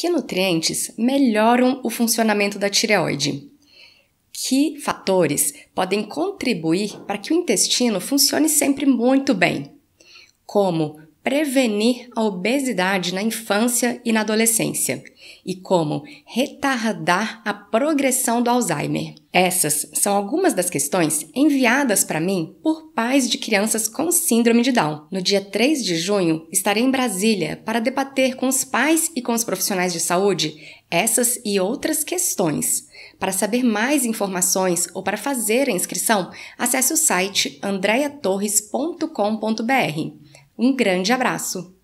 Que nutrientes melhoram o funcionamento da tireoide? Que fatores podem contribuir para que o intestino funcione sempre muito bem? Como prevenir a obesidade na infância e na adolescência e como retardar a progressão do Alzheimer. Essas são algumas das questões enviadas para mim por pais de crianças com síndrome de Down. No dia 3 de junho, estarei em Brasília para debater com os pais e com os profissionais de saúde essas e outras questões. Para saber mais informações ou para fazer a inscrição, acesse o site andreatorres.com.br. Um grande abraço!